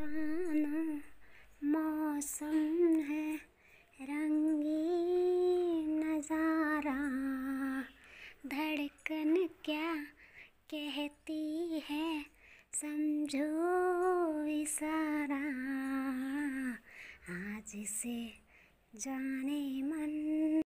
बताना मौसम है रंगीन नज़ारा धड़कन क्या कहती है समझो इशारा आज से जाने मन